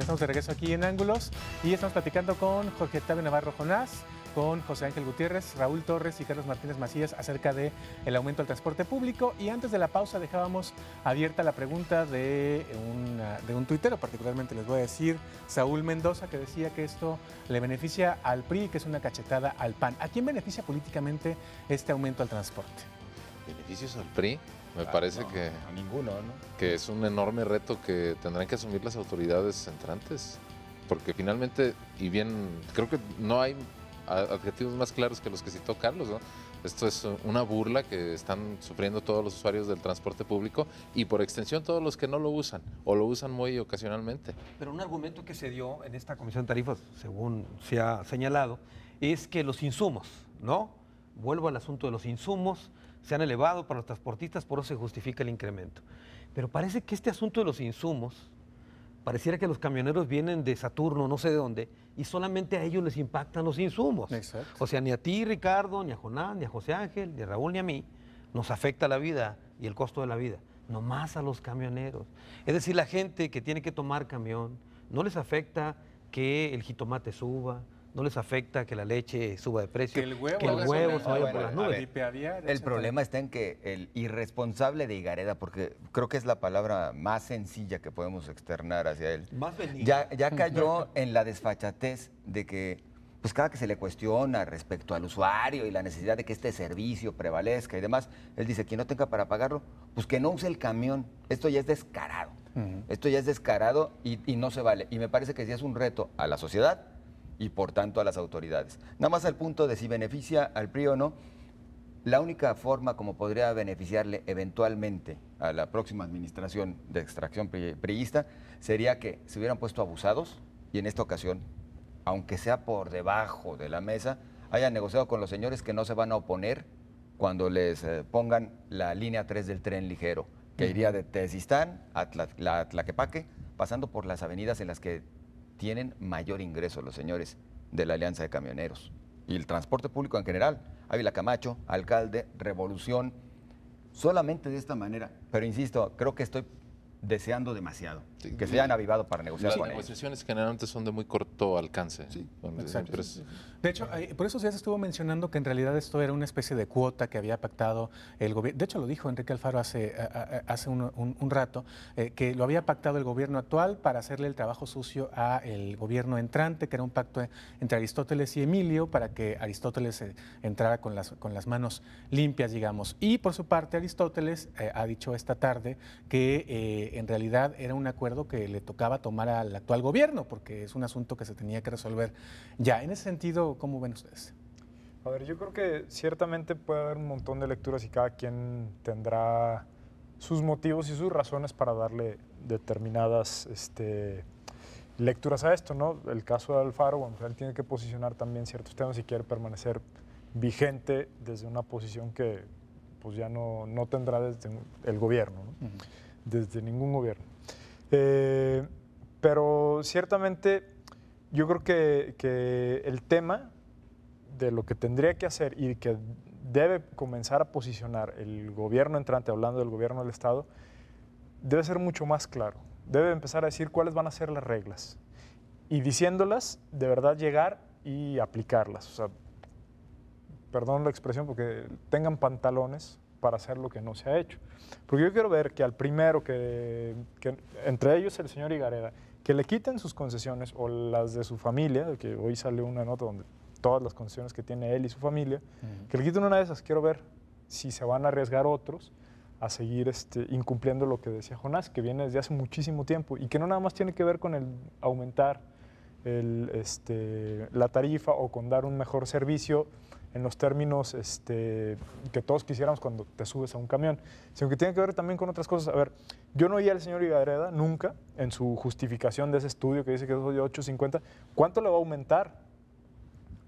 estamos de regreso aquí en Ángulos y estamos platicando con Jorge Octavio Navarro Jonás, con José Ángel Gutiérrez, Raúl Torres y Carlos Martínez Macías acerca del el aumento al transporte público. Y antes de la pausa dejábamos abierta la pregunta de, un de un tuitero, particularmente les voy a decir, Saúl Mendoza, que decía que esto le beneficia al PRI que es una cachetada al PAN. ¿A quién beneficia políticamente este aumento al transporte? Beneficios al PRI me ah, parece que. Que es un enorme reto que tendrán que asumir las autoridades entrantes. Porque finalmente, y bien, creo que no hay adjetivos más claros que los que citó Carlos, ¿no? Esto es una burla que están sufriendo todos los usuarios del transporte público y por extensión todos los que no lo usan o lo usan muy ocasionalmente. Pero un argumento que se dio en esta comisión de tarifas, según se ha señalado, es que los insumos, ¿no? Vuelvo al asunto de los insumos, se han elevado para los transportistas, por eso se justifica el incremento. Pero parece que este asunto de los insumos, pareciera que los camioneros vienen de Saturno, no sé de dónde, y solamente a ellos les impactan los insumos. O sea, ni a ti, Ricardo, ni a Jonás, ni a José Ángel, ni a Raúl, ni a mí, nos afecta la vida y el costo de la vida, nomás a los camioneros. Es decir, la gente que tiene que tomar camión, no les afecta que el jitomate suba, no les afecta que la leche suba de precio, que el huevo, se vaya por las nubes. el problema está en que el irresponsable de Higareda, porque creo que es la palabra más sencilla que podemos externar hacia él, más ya, ya cayó en la desfachatez de que pues cada que se le cuestiona respecto al usuario y la necesidad de que este servicio prevalezca y demás, él dice, quien no tenga para pagarlo, pues que no use el camión. Esto ya es descarado. Esto ya es descarado y, y, no se vale. Y me parece que sí es un reto a la sociedad y por tanto a las autoridades. Nada más al punto de si beneficia al PRI o no, la única forma como podría beneficiarle eventualmente a la próxima administración de extracción priista sería que se hubieran puesto abusados y en esta ocasión, aunque sea por debajo de la mesa, hayan negociado con los señores que no se van a oponer cuando les eh, pongan la línea 3 del tren ligero, que iría de Tezistán a Tlaquepaque, pasando por las avenidas en las que tienen mayor ingreso los señores de la Alianza de Camioneros y el transporte público en general. Ávila Camacho, alcalde, revolución, solamente de esta manera. Pero insisto, creo que estoy deseando demasiado que se hayan avivado para negociar con Las negociaciones generalmente son de muy corto alcance. Sí, De hecho, por eso ya se estuvo mencionando que en realidad esto era una especie de cuota que había pactado el gobierno. De hecho, lo dijo Enrique Alfaro hace, hace un, rato, eh, que lo había pactado el gobierno actual para hacerle el trabajo sucio al gobierno entrante, que era un pacto entre Aristóteles y Emilio para que Aristóteles eh, entrara con las, con las manos limpias, digamos. Y por su parte, Aristóteles eh, ha dicho esta tarde que en realidad era un acuerdo que le tocaba tomar al actual gobierno, porque es un asunto que se tenía que resolver ya. En ese sentido, ¿cómo ven ustedes? A ver, yo creo que ciertamente puede haber un montón de lecturas y cada quien tendrá sus motivos y sus razones para darle determinadas este, lecturas a esto, ¿no? El caso de Alfaro, bueno, pues él tiene que posicionar también ciertos temas y quiere permanecer vigente desde una posición que pues ya no, no tendrá desde el gobierno, desde ningún gobierno. Eh, pero ciertamente yo creo que, que, el tema de lo que tendría que hacer y que debe comenzar a posicionar el gobierno entrante, hablando del gobierno del Estado, debe ser mucho más claro. Debe empezar a decir cuáles van a ser las reglas. Y diciéndolas, de verdad llegar y aplicarlas. O sea, perdón la expresión, porque tengan pantalones para hacer lo que no se ha hecho. Porque yo quiero ver que al primero, que, entre ellos el señor Higareda, que le quiten sus concesiones o las de su familia, que hoy sale una nota donde todas las concesiones que tiene él y su familia, que le quiten una de esas, quiero ver si se van a arriesgar otros a seguir este, incumpliendo lo que decía Jonás, que viene desde hace muchísimo tiempo y que no nada más tiene que ver con el aumentar este, la tarifa o con dar un mejor servicio en los términos este, que todos quisiéramos cuando te subes a un camión, sino que tiene que ver también con otras cosas. A ver, yo no oí al señor Igareda nunca en su justificación de ese estudio que dice que es de 8.50, ¿cuánto le va a aumentar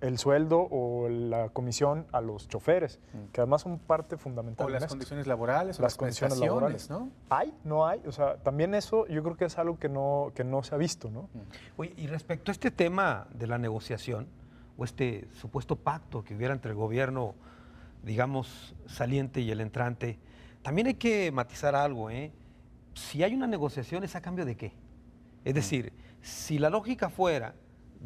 el sueldo o la comisión a los choferes, mm. que además son parte fundamental. O las condiciones laborales, o las, condiciones laborales, ¿no? Hay, no hay, o sea, también eso yo creo que es algo que no, que no se ha visto, ¿no? Mm. Oye, y respecto a este tema de la negociación, o este supuesto pacto que hubiera entre el gobierno, digamos, saliente y el entrante, también hay que matizar algo, ¿eh? Si hay una negociación, ¿es a cambio de qué? Es mm. decir, si la lógica fuera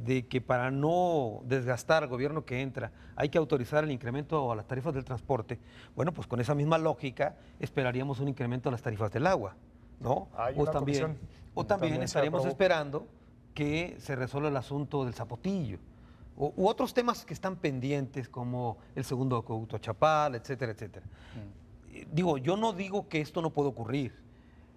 de que para no desgastar al gobierno que entra hay que autorizar el incremento a las tarifas del transporte, bueno, pues con esa misma lógica esperaríamos un incremento a las tarifas del agua, ¿no? o, también, o, también, estaríamos esperando que se resuelva el asunto del zapotillo. u otros temas que están pendientes como el segundo acueducto Chapal, etcétera, etcétera. Mm. Digo, yo no digo que esto no puede ocurrir.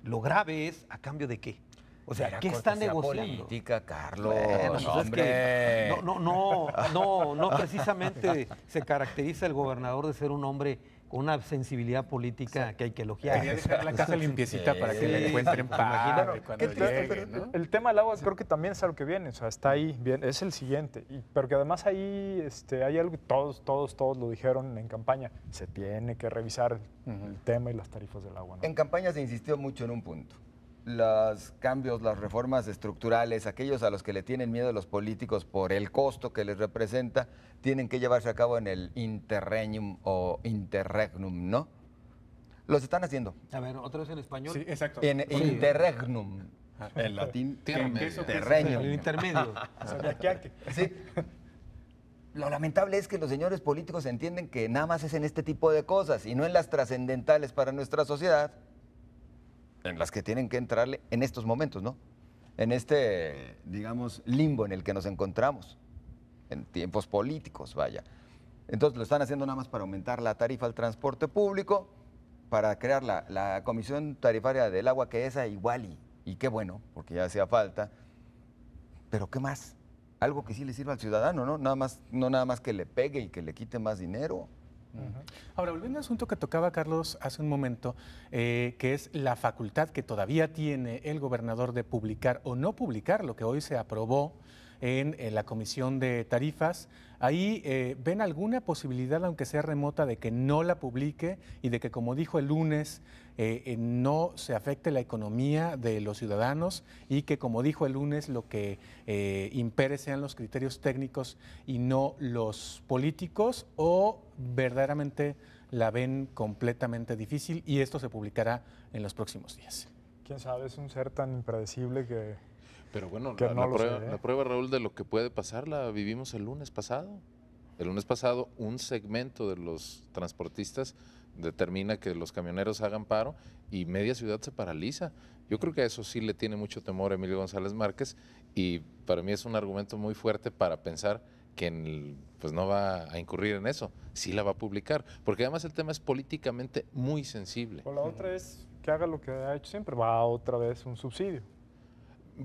Lo grave es a cambio de qué. O sea, ¿qué están negociando? política, Carlos. Pues no, no, no, no, no, precisamente se caracteriza el gobernador de ser un hombre con una sensibilidad política que hay que elogiar. Quería dejar la casa limpiecita para que la encuentren padre cuando llegue, ¿no? El tema del agua creo que también es algo que viene, o sea, está ahí, bien, es el siguiente, pero que además ahí este, hay algo, todos, todos, todos lo dijeron en campaña, se tiene que revisar el tema y las tarifas del agua. En campaña se insistió mucho en un punto, los cambios, las reformas estructurales, aquellos a los que le tienen miedo los políticos por el costo que les representa, tienen que llevarse a cabo en el interregnum o interregnum, ¿no? Los están haciendo. A ver, otra vez en español. Sí, exacto. En interregnum. Ah, en latín, terreño. intermedio. sí. Lo lamentable es que los señores políticos entienden que nada más es en este tipo de cosas y no en las trascendentales para nuestra sociedad en las que tienen que entrarle en estos momentos, ¿no? En este, digamos, limbo en el que nos encontramos, en tiempos políticos, vaya. Entonces lo están haciendo nada más para aumentar la tarifa al transporte público, para crear la, comisión tarifaria del agua, que esa igual y, y qué bueno, porque ya hacía falta. Pero ¿qué más? Algo que sí le sirva al ciudadano, ¿no? Nada más, no nada más que le pegue y que le quite más dinero. Ahora, volviendo al asunto que tocaba Carlos hace un momento, eh, que es la facultad que todavía tiene el gobernador de publicar o no publicar lo que hoy se aprobó en, eh, la Comisión de Tarifas. Ahí eh, ven alguna posibilidad, aunque sea remota, de que no la publique y de que, como dijo el lunes, eh, no se afecte la economía de los ciudadanos y que, como dijo el lunes, lo que impere sean los criterios técnicos y no los políticos o verdaderamente la ven completamente difícil y esto se publicará en los próximos días. Quién sabe, es un ser tan impredecible que pero bueno, la, ¿eh? prueba, Raúl, de lo que puede pasar la vivimos el lunes pasado. El lunes pasado un segmento de los transportistas determina que los camioneros hagan paro y media ciudad se paraliza. Yo creo que a eso sí le tiene mucho temor Emilio González Márquez y para mí es un argumento muy fuerte para pensar que pues no va a incurrir en eso, sí la va a publicar, porque además el tema es políticamente muy sensible. O la otra es que haga lo que ha hecho siempre, va otra vez un subsidio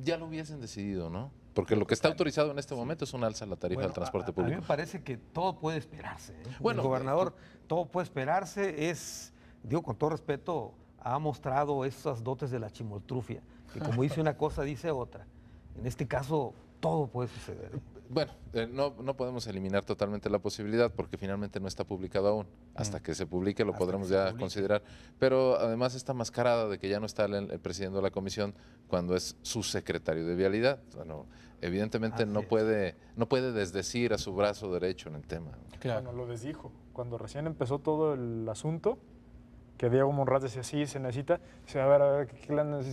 ya lo hubiesen decidido, ¿no? Porque lo que está autorizado en este momento es un alza en la tarifa del transporte público. A, mí me parece que todo puede esperarse. ¿eh? Bueno, el gobernador, eh, todo puede esperarse. Es, digo, con todo respeto, ha mostrado esas dotes de la chimoltrufia, que como dice una cosa, dice otra. En este caso, todo puede suceder. Bueno, eh, no, no, podemos eliminar totalmente la posibilidad porque finalmente no está publicado aún. Hasta mm. que se publique lo podremos ya considerar. Pero además esta mascarada de que ya no está el, presidente de la comisión cuando es su secretario de vialidad. Bueno, evidentemente no puede, no puede desdecir a su brazo derecho en el tema. Claro. Bueno, lo desdijo. Cuando recién empezó todo el asunto, que Diego Monraz decía, sí, se necesita, se a ver, a ver,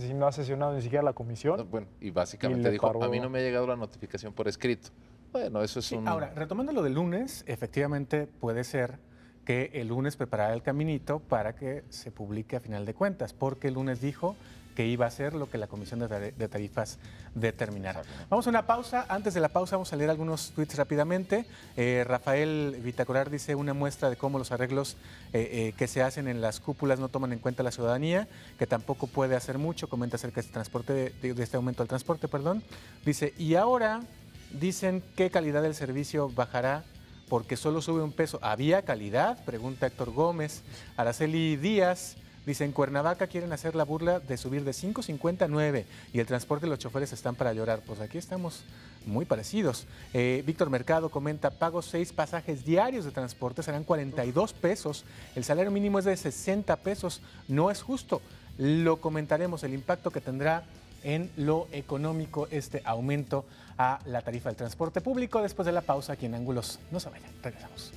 si no ha sesionado ni siquiera la comisión. Ah, bueno, y básicamente dijo, a mí no me ha llegado la notificación por escrito. Bueno, eso es sí, Ahora, retomando lo del lunes, efectivamente puede ser que el lunes preparara el caminito para que se publique a final de cuentas, porque el lunes dijo, que iba a ser lo que la Comisión de Tarifas determinara. Vamos a una pausa. Antes de la pausa vamos a leer algunos tweets rápidamente. Eh, Rafael Vitacorar dice una muestra de cómo los arreglos eh, eh, que se hacen en las cúpulas no toman en cuenta la ciudadanía, que tampoco puede hacer mucho. Comenta acerca de este, transporte, de, este aumento al transporte. perdón. Dice, y ahora dicen qué calidad del servicio bajará porque solo sube un peso. ¿Había calidad? Pregunta Héctor Gómez. Araceli Díaz Dice, en Cuernavaca quieren hacer la burla de subir de 5.50 y el transporte de los choferes están para llorar. Pues aquí estamos muy parecidos. Eh, Víctor Mercado comenta, pago seis pasajes diarios de transporte, serán 42 pesos. El salario mínimo es de 60 pesos, no es justo. Lo comentaremos, el impacto que tendrá en lo económico este aumento a la tarifa del transporte público. Después de la pausa aquí en Ángulos, no se vayan, regresamos.